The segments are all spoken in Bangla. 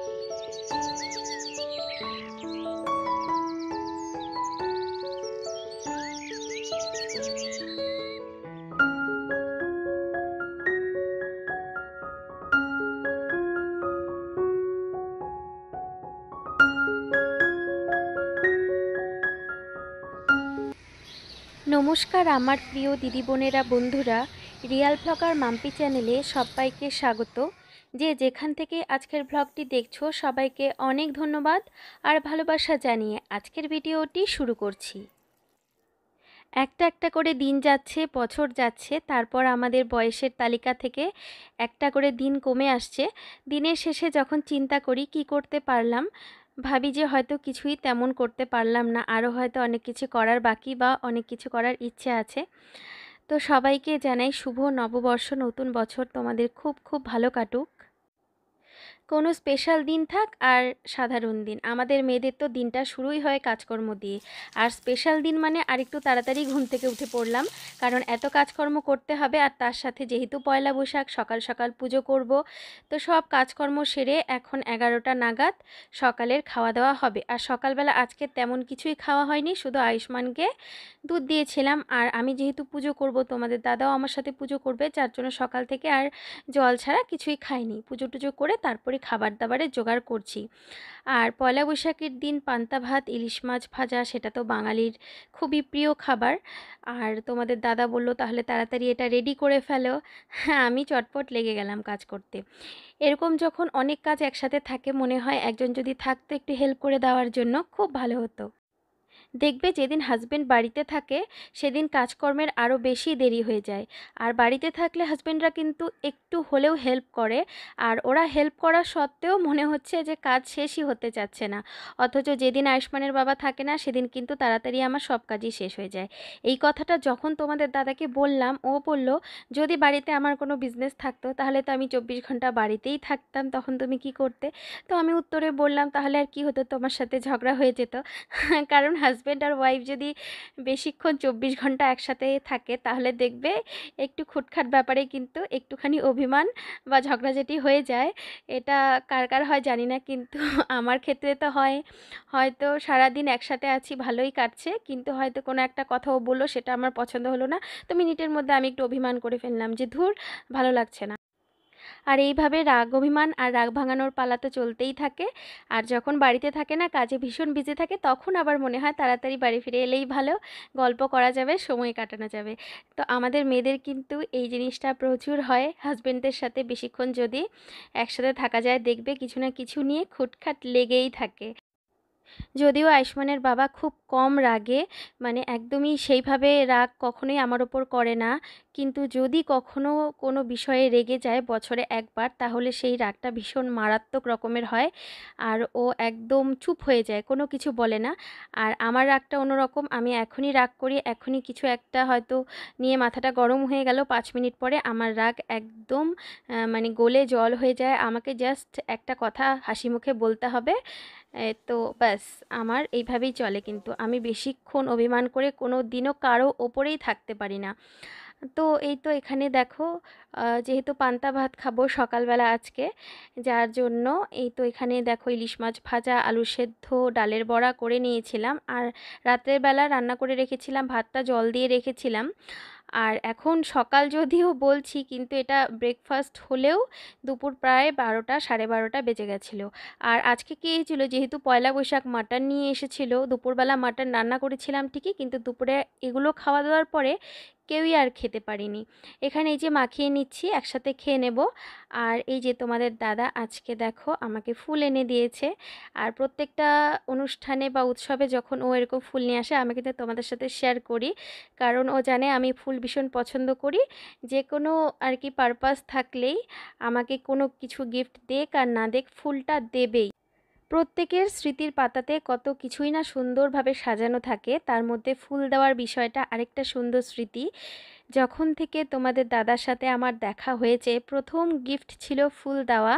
নমস্কার আমার প্রিয় দিদি বোনেরা বন্ধুরা রিয়াল ফ্লকার মাম্পি চ্যানেলে সবাইকে স্বাগত যে যেখান থেকে আজকের ভ্লগটি দেখছো সবাইকে অনেক ধন্যবাদ আর ভালোবাসা জানিয়ে আজকের ভিডিওটি শুরু করছি একটা একটা করে দিন যাচ্ছে বছর যাচ্ছে তারপর আমাদের বয়সের তালিকা থেকে একটা করে দিন কমে আসছে দিনের শেষে যখন চিন্তা করি কি করতে পারলাম ভাবি যে হয়তো কিছুই তেমন করতে পারলাম না আরও হয়তো অনেক কিছু করার বাকি বা অনেক কিছু করার ইচ্ছে আছে তো সবাইকে জানাই শুভ নববর্ষ নতুন বছর তোমাদের খুব খুব ভালো কাটুক কোনো স্পেশাল দিন থাক আর সাধারণ দিন আমাদের মেয়েদের তো দিনটা শুরুই হয় কাজকর্ম দিয়ে আর স্পেশাল দিন মানে আরেকটু তাড়াতাড়ি ঘুম থেকে উঠে পড়লাম কারণ এত কাজকর্ম করতে হবে আর তার সাথে যেহেতু পয়লা বৈশাখ সকাল সকাল পুজো করব তো সব কাজকর্ম সেরে এখন এগারোটা নাগাদ সকালের খাওয়া দাওয়া হবে আর সকালবেলা আজকে তেমন কিছুই খাওয়া হয়নি শুধু আয়ুষ্মানকে দুধ দিয়েছিলাম আর আমি যেহেতু পুজো করব তোমাদের দাদাও আমার সাথে পুজো করবে যার জন্য সকাল থেকে আর জল ছাড়া কিছুই খাইনি পুজো টুজো করে তারপরে খাবার দাবারের জোগাড় করছি আর পয়লা বৈশাখের দিন পান্তা ভাত ইলিশ মাছ ভাজা সেটা তো বাঙালির খুবই প্রিয় খাবার আর তোমাদের দাদা বলল তাহলে তাড়াতাড়ি এটা রেডি করে ফেলো হ্যাঁ আমি চটপট লেগে গেলাম কাজ করতে এরকম যখন অনেক কাজ একসাথে থাকে মনে হয় একজন যদি থাকতো একটু হেল্প করে দেওয়ার জন্য খুব ভালো হতো দেখবে যেদিন হাজব্যান্ড বাড়িতে থাকে সেদিন কাজকর্মের আরও বেশি দেরি হয়ে যায় আর বাড়িতে থাকলে হাজব্যান্ডরা কিন্তু একটু হলেও হেল্প করে আর ওরা হেল্প করা সত্ত্বেও মনে হচ্ছে যে কাজ শেষই হতে চাচ্ছে না অথচ যেদিন আয়ুষ্মানের বাবা থাকে না সেদিন কিন্তু তাড়াতাড়ি আমার সব কাজই শেষ হয়ে যায় এই কথাটা যখন তোমাদের দাদাকে বললাম ও বলল যদি বাড়িতে আমার কোনো বিজনেস থাকতো তাহলে তো আমি চব্বিশ ঘন্টা বাড়িতেই থাকতাম তখন তুমি কি করতে তো আমি উত্তরে বললাম তাহলে আর কি হতো তোমার সাথে ঝগড়া হয়ে যেত কারণ হাজ হাজব্যান্ড আর ওয়াইফ যদি বেশিক্ষণ চব্বিশ ঘন্টা একসাথে থাকে তাহলে দেখবে একটু খুটখাট ব্যাপারে কিন্তু একটুখানি অভিমান বা ঝগড়াঝাটি হয়ে যায় এটা কার কার হয় জানি না কিন্তু আমার ক্ষেত্রে তো হয় হয়তো সারাদিন একসাথে আছি ভালোই কাটছে কিন্তু হয়তো কোনো একটা কথাও বললো সেটা আমার পছন্দ হলো না তো মিনিটের মধ্যে আমি একটু অভিমান করে ফেললাম যে ধুর ভালো লাগছে না আর এইভাবে রাগ অভিমান আর রাগ ভাঙানোর পালা তো চলতেই থাকে আর যখন বাড়িতে থাকে না কাজে ভীষণ বিজি থাকে তখন আবার মনে হয় তাড়াতাড়ি বাড়ি ফিরে এলেই ভালো গল্প করা যাবে সময় কাটানো যাবে তো আমাদের মেয়েদের কিন্তু এই জিনিসটা প্রচুর হয় হাজব্যান্ডদের সাথে বেশিক্ষণ যদি একসাথে থাকা যায় দেখবে কিছু না কিছু নিয়ে খুটখাট লেগেই থাকে যদিও আয়ুষ্মানের বাবা খুব কম রাগে মানে একদমই সেইভাবে রাগ কখনোই আমার ওপর করে না কিন্তু যদি কখনো কোনো বিষয়ে রেগে যায় বছরে একবার তাহলে সেই রাগটা ভীষণ মারাত্মক রকমের হয় আর ও একদম চুপ হয়ে যায় কোনো কিছু বলে না আর আমার রাগটা অন্যরকম আমি এখনই রাগ করি এখনই কিছু একটা হয়তো নিয়ে মাথাটা গরম হয়ে গেল পাঁচ মিনিট পরে আমার রাগ একদম মানে গোলে জল হয়ে যায় আমাকে জাস্ট একটা কথা হাসি মুখে বলতে হবে তো ব্যাস আমার এইভাবেই চলে কিন্তু আমি বেশিক্ষণ অভিমান করে কোনো দিনও কারো ওপরেই থাকতে পারি না তো এই তো এখানে দেখো যেহেতু পান্তা ভাত খাবো সকালবেলা আজকে যার জন্য এই তো এখানে দেখো ইলিশ মাছ ভাজা আলু সেদ্ধ ডালের বড়া করে নিয়েছিলাম আর রাতের বেলা রান্না করে রেখেছিলাম ভাতটা জল দিয়ে রেখেছিলাম আর এখন সকাল যদিও বলছি কিন্তু এটা ব্রেকফাস্ট হলেও দুপুর প্রায় বারোটা সাড়ে বারোটা বেজে গেছিলো আর আজকে কী হয়েছিলো যেহেতু পয়লা বৈশাখ মাটন নিয়ে এসেছিলো দুপুরবেলা মাটন রান্না করেছিলাম ঠিকই কিন্তু দুপুরে এগুলো খাওয়া দাওয়ার পরে কেউই আর খেতে পারিনি এখানে এই যে মাখিয়ে নিচ্ছি একসাথে খেয়ে নেব আর এই যে তোমাদের দাদা আজকে দেখো আমাকে ফুল এনে দিয়েছে আর প্রত্যেকটা অনুষ্ঠানে বা উৎসবে যখন ও এরকম ফুল নিয়ে আসে আমি কিন্তু তোমাদের সাথে শেয়ার করি কারণ ও জানে আমি ফুল ভীষণ পছন্দ করি যে কোনো আর কি পারপাস থাকলেই আমাকে কোনো কিছু গিফট দেখ আর না দেখ ফুলটা দেবেই প্রত্যেকের স্মৃতির পাতাতে কত কিছুই না সুন্দরভাবে সাজানো থাকে তার মধ্যে ফুল দেওয়ার বিষয়টা আরেকটা সুন্দর স্মৃতি যখন থেকে তোমাদের দাদার সাথে আমার দেখা হয়েছে প্রথম গিফট ছিল ফুল দেওয়া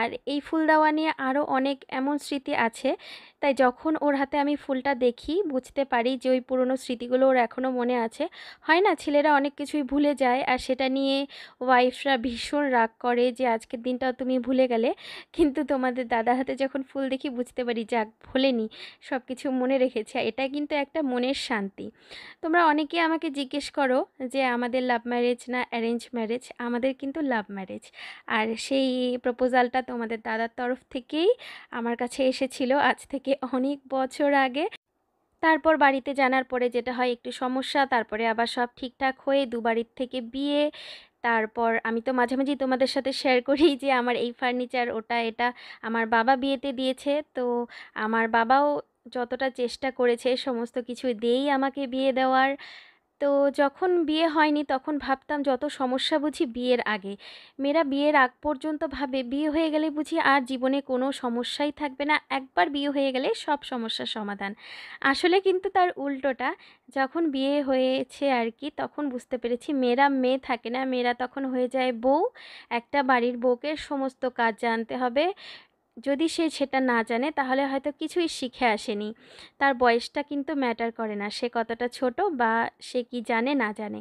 আর এই ফুল দেওয়া নিয়ে আরও অনেক এমন স্মৃতি আছে তাই যখন ওর হাতে আমি ফুলটা দেখি বুঝতে পারি যে ওই পুরনো স্মৃতিগুলো ওর এখনও মনে আছে হয় না ছেলেরা অনেক কিছুই ভুলে যায় আর সেটা নিয়ে ওয়াইফরা ভীষণ রাগ করে যে আজকের দিনটাও তুমি ভুলে গেলে কিন্তু তোমাদের দাদার হাতে যখন ফুল দেখি বুঝতে পারি যাক ভোলেনি সব কিছু মনে রেখেছে এটা কিন্তু একটা মনের শান্তি তোমরা অনেকে আমাকে জিজ্ঞেস করো যে আমাদের লাভ ম্যারেজ না অ্যারেঞ্জ ম্যারেজ আমাদের কিন্তু লাভ ম্যারেজ আর সেই প্রপোজাল ভিডিওটা তোমাদের দাদার তরফ থেকেই আমার কাছে এসেছিল আজ থেকে অনেক বছর আগে তারপর বাড়িতে জানার পরে যেটা হয় একটু সমস্যা তারপরে আবার সব ঠিকঠাক হয়ে দু বাড়ির থেকে বিয়ে তারপর আমি তো মাঝে মাঝেই তোমাদের সাথে শেয়ার করি যে আমার এই ফার্নিচার ওটা এটা আমার বাবা বিয়েতে দিয়েছে তো আমার বাবাও যতটা চেষ্টা করেছে সমস্ত কিছু দিয়েই আমাকে বিয়ে দেওয়ার তো যখন বিয়ে হয়নি তখন ভাবতাম যত সমস্যা বুঝি বিয়ের আগে মেয়েরা বিয়ের আগ পর্যন্ত ভাবে বিয়ে হয়ে গেলে বুঝি আর জীবনে কোনো সমস্যাই থাকবে না একবার বিয়ে হয়ে গেলে সব সমস্যার সমাধান আসলে কিন্তু তার উল্টোটা যখন বিয়ে হয়েছে আর কি তখন বুঝতে পেরেছি মেয়েরা মেয়ে থাকে না মেয়েরা তখন হয়ে যায় বউ একটা বাড়ির বউকে সমস্ত কাজ জানতে হবে যদি সে সেটা না জানে তাহলে হয়তো কিছুই শিখে আসেনি তার বয়সটা কিন্তু ম্যাটার করে না সে কতটা ছোট বা সে কি জানে না জানে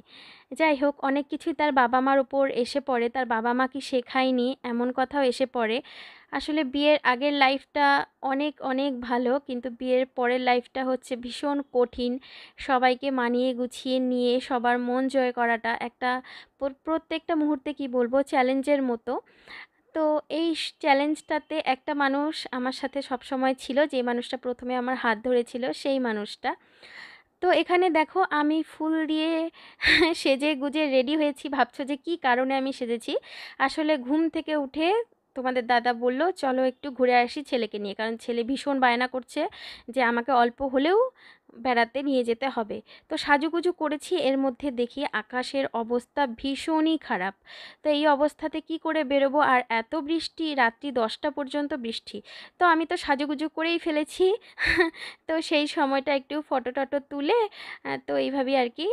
যাই হোক অনেক কিছুই তার বাবা মার উপর এসে পড়ে তার বাবা মা কি শেখায়নি এমন কথাও এসে পড়ে আসলে বিয়ের আগের লাইফটা অনেক অনেক ভালো কিন্তু বিয়ের পরের লাইফটা হচ্ছে ভীষণ কঠিন সবাইকে মানিয়ে গুছিয়ে নিয়ে সবার মন জয় করাটা একটা প্রত্যেকটা মুহূর্তে কি বলবো চ্যালেঞ্জের মতো তো এই চ্যালেঞ্জটাতে একটা মানুষ আমার সাথে সব সময় ছিল যে মানুষটা প্রথমে আমার হাত ধরেছিল সেই মানুষটা তো এখানে দেখো আমি ফুল দিয়ে সেজে গুজে রেডি হয়েছি ভাবছো যে কি কারণে আমি সেজেছি আসলে ঘুম থেকে উঠে তোমাদের দাদা বলল চলো একটু ঘুরে আসি ছেলেকে নিয়ে কারণ ছেলে ভীষণ বায়না করছে যে আমাকে অল্প হলেও বেড়াতে নিয়ে যেতে হবে তো সাজুগুজু করেছি এর মধ্যে দেখি আকাশের অবস্থা ভীষণই খারাপ তো এই অবস্থাতে কি করে বেরোবো আর এত বৃষ্টি রাত্রি দশটা পর্যন্ত বৃষ্টি তো আমি তো সাজুগুজু করেই ফেলেছি তো সেই সময়টা একটু ফটো টটো তুলে তো এইভাবেই আর কি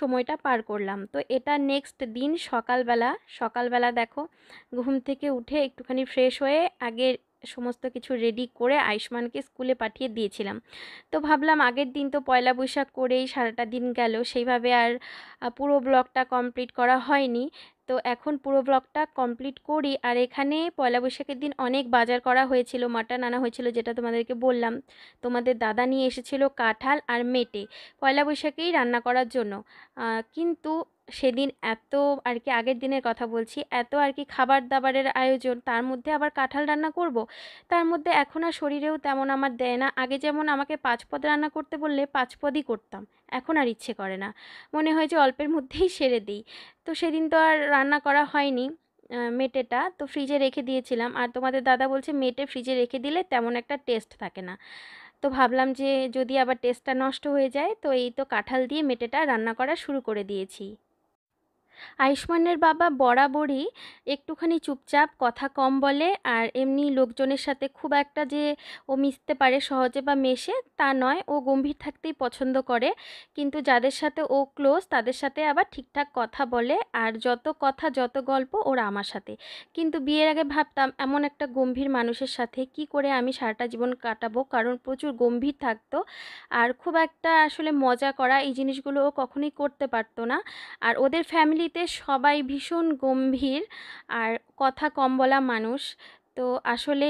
সময়টা পার করলাম তো এটা নেক্সট দিন সকালবেলা সকালবেলা দেখো ঘুম থেকে উঠে একটুখানি ফ্রেশ হয়ে আগে সমস্ত কিছু রেডি করে আয়ুষ্মানকে স্কুলে পাঠিয়ে দিয়েছিলাম তো ভাবলাম আগের দিন তো পয়লা বৈশাখ করেই সারাটা দিন গেল সেইভাবে আর পুরো ব্লগটা কমপ্লিট করা হয়নি তো এখন পুরো ব্লগটা কমপ্লিট করি আর এখানে পয়লা বৈশাখের দিন অনেক বাজার করা হয়েছিল মাটন আনা হয়েছিল যেটা তোমাদেরকে বললাম তোমাদের দাদা নিয়ে এসেছিল কাঁঠাল আর মেটে পয়লা বৈশাখেই রান্না করার জন্য কিন্তু সেদিন এত আর কি আগের দিনের কথা বলছি এত আর কি খাবার দাবারের আয়োজন তার মধ্যে আবার কাঁঠাল রান্না করব। তার মধ্যে এখন আর শরীরেও তেমন আমার দেয় না আগে যেমন আমাকে পাঁচ পদ রান্না করতে বললে পাঁচ পদই করতাম এখন আর ইচ্ছে করে না মনে হয় যে অল্পের মধ্যেই সেরে দিই তো সেদিন তো আর রান্না করা হয়নি মেটেটা তো ফ্রিজে রেখে দিয়েছিলাম আর তোমাদের দাদা বলছে মেটে ফ্রিজে রেখে দিলে তেমন একটা টেস্ট থাকে না তো ভাবলাম যে যদি আবার টেস্টটা নষ্ট হয়ে যায় তো এই তো কাঁঠাল দিয়ে মেটেটা রান্না করা শুরু করে দিয়েছি আয়ুষ্মানের বাবা বরাবরই একটুখানি চুপচাপ কথা কম বলে আর এমনি লোকজনের সাথে খুব একটা যে ও মিশতে পারে সহজে বা মেশে তা নয় ও গম্ভীর থাকতেই পছন্দ করে কিন্তু যাদের সাথে ও ক্লোজ তাদের সাথে আবার ঠিকঠাক কথা বলে আর যত কথা যত গল্প ওরা আমার সাথে কিন্তু বিয়ের আগে ভাবতাম এমন একটা গম্ভীর মানুষের সাথে কি করে আমি সারাটা জীবন কাটাবো কারণ প্রচুর গম্ভীর থাকতো আর খুব একটা আসলে মজা করা এই জিনিসগুলো ও কখনোই করতে পারতো না আর ওদের ফ্যামিলি বাড়িতে সবাই ভীষণ গম্ভীর আর কথা কম বলা মানুষ তো আসলে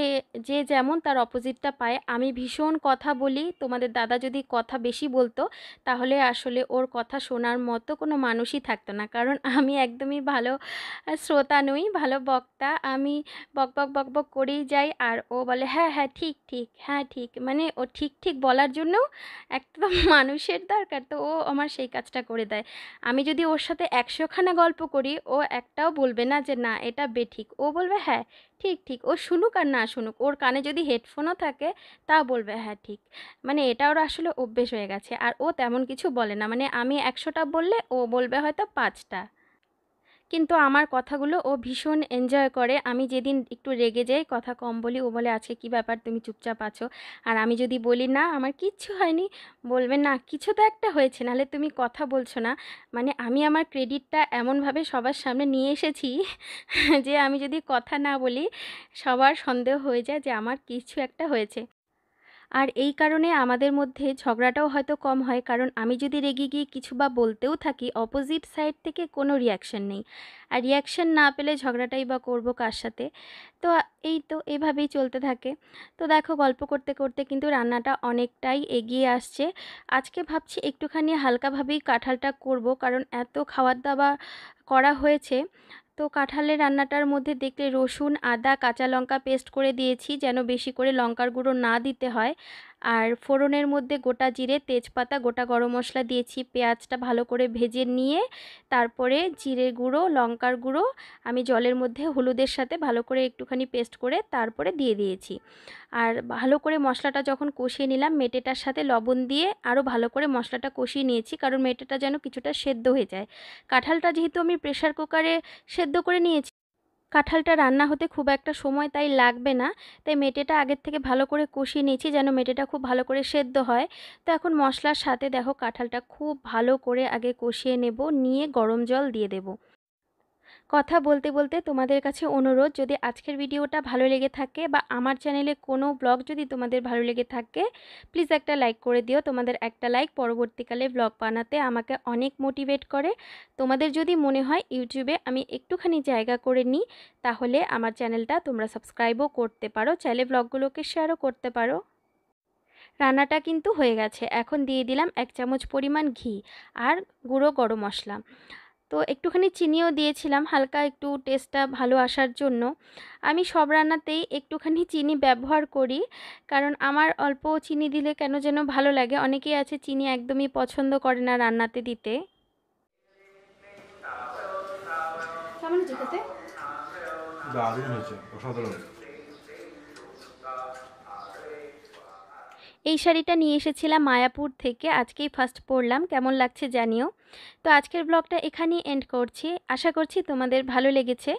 যে যেমন তার অপোজিটটা পায় আমি ভীষণ কথা বলি তোমাদের দাদা যদি কথা বেশি বলতো তাহলে আসলে ওর কথা শোনার মতো কোনো মানুষই থাকতো না কারণ আমি একদমই ভালো শ্রোতা নই ভালো বক্তা আমি বক বক বক বক করেই যাই আর ও বলে হ্যাঁ হ্যাঁ ঠিক ঠিক হ্যাঁ ঠিক মানে ও ঠিক ঠিক বলার জন্য একদম মানুষের দরকার তো ও আমার সেই কাজটা করে দেয় আমি যদি ওর সাথে একশোখানা গল্প করি ও একটাও বলবে না যে না এটা বেঠিক ও বলবে হ্যাঁ ঠিক ঠিক ও শুনুক আর না শুনুক ওর কানে যদি হেডফোনও থাকে তা বলবে হ্যাঁ ঠিক মানে এটা ওর আসলে অভ্যেস হয়ে গেছে আর ও তেমন কিছু বলে না মানে আমি একশোটা বললে ও বলবে হয়তো পাঁচটা কিন্তু আমার কথাগুলো ও ভীষণ এনজয় করে আমি যেদিন একটু রেগে যাই কথা কম বলি ও বলে আজকে কি ব্যাপার তুমি চুপচাপ আছো আর আমি যদি বলি না আমার কিচ্ছু হয়নি বলবে না কিছু তো একটা হয়েছে নাহলে তুমি কথা বলছো না মানে আমি আমার ক্রেডিটটা এমনভাবে সবার সামনে নিয়ে এসেছি যে আমি যদি কথা না বলি সবার সন্দেহ হয়ে যায় যে আমার কিছু একটা হয়েছে আর এই কারণে আমাদের মধ্যে ঝগড়াটাও হয়তো কম হয় কারণ আমি যদি রেগে গিয়ে কিছু বা বলতেও থাকি অপোজিট সাইড থেকে কোনো রিয়াকশান নেই আর রিয়াকশান না পেলে ঝগড়াটাই বা করবো কার সাথে তো এই তো এভাবেই চলতে থাকে তো দেখো গল্প করতে করতে কিন্তু রান্নাটা অনেকটাই এগিয়ে আসছে আজকে ভাবছি একটুখানি হালকাভাবেই কাঁঠালটা করব কারণ এত খাওয়ার দাওয়া করা হয়েছে তো কাঁঠালের রান্নাটার মধ্যে দেখলে রসুন আদা কাঁচা লঙ্কা পেস্ট করে দিয়েছি যেন বেশি করে লঙ্কার গুঁড়ো না দিতে হয় আর ফোড়নের মধ্যে গোটা জিরে তেজপাতা গোটা গরম মশলা দিয়েছি পেঁয়াজটা ভালো করে ভেজে নিয়ে তারপরে জিরে গুঁড়ো লঙ্কার গুঁড়ো আমি জলের মধ্যে হলুদের সাথে ভালো করে একটুখানি পেস্ট করে তারপরে দিয়ে দিয়েছি আর ভালো করে মশলাটা যখন কষিয়ে নিলাম মেটেটার সাথে লবণ দিয়ে আরও ভালো করে মশলাটা কষিয়ে নিয়েছি কারণ মেটেটা যেন কিছুটা সেদ্ধ হয়ে যায় কাঁঠালটা যেহেতু আমি প্রেশার কুকারে সেদ্ধ করে নিয়েছি কাঁঠালটা রান্না হতে খুব একটা সময় তাই লাগবে না তাই মেটেটা আগের থেকে ভালো করে কষিয়ে নিয়েছি যেন মেটেটা খুব ভালো করে সেদ্ধ হয় তো এখন মশলার সাথে দেখো কাঁঠালটা খুব ভালো করে আগে কষিয়ে নেব নিয়ে গরম জল দিয়ে দেবো কথা বলতে বলতে তোমাদের কাছে অনুরোধ যদি আজকের ভিডিওটা ভালো লেগে থাকে বা আমার চ্যানেলে কোনো ব্লগ যদি তোমাদের ভালো লেগে থাকে প্লিজ একটা লাইক করে দিও তোমাদের একটা লাইক পরবর্তীকালে ব্লগ বানাতে আমাকে অনেক মোটিভেট করে তোমাদের যদি মনে হয় ইউটিউবে আমি একটুখানি জায়গা করে নিই তাহলে আমার চ্যানেলটা তোমরা সাবস্ক্রাইবও করতে পারো চাইলে ব্লগগুলোকে শেয়ারও করতে পারো রান্নাটা কিন্তু হয়ে গেছে এখন দিয়ে দিলাম এক চামচ পরিমাণ ঘি আর গুঁড়ো গরম মশলা তো একটুখানি চিনিও দিয়েছিলাম হালকা একটু টেস্টটা ভালো আসার জন্য আমি সব রান্নাতেই একটুখানি চিনি ব্যবহার করি কারণ আমার অল্প চিনি দিলে কেন যেন ভালো লাগে অনেকেই আছে চিনি একদমই পছন্দ করে না রান্নাতে দিতে দারুণ হয়েছে অসাধারণ এই শাড়িটা নিয়ে এসেছিলাম মায়াপুর থেকে আজকেই ফার্স্ট পরলাম কেমন লাগছে জানিও তো আজকের ব্লগটা এখানেই এন্ড করছি আশা করছি তোমাদের ভালো লেগেছে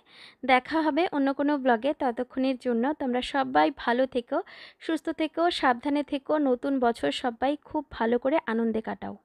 দেখা হবে অন্য কোনো ব্লগে ততক্ষণের জন্য তোমরা সবাই ভালো থেকো সুস্থ থেকো সাবধানে থেকো নতুন বছর সবাই খুব ভালো করে আনন্দে কাটাও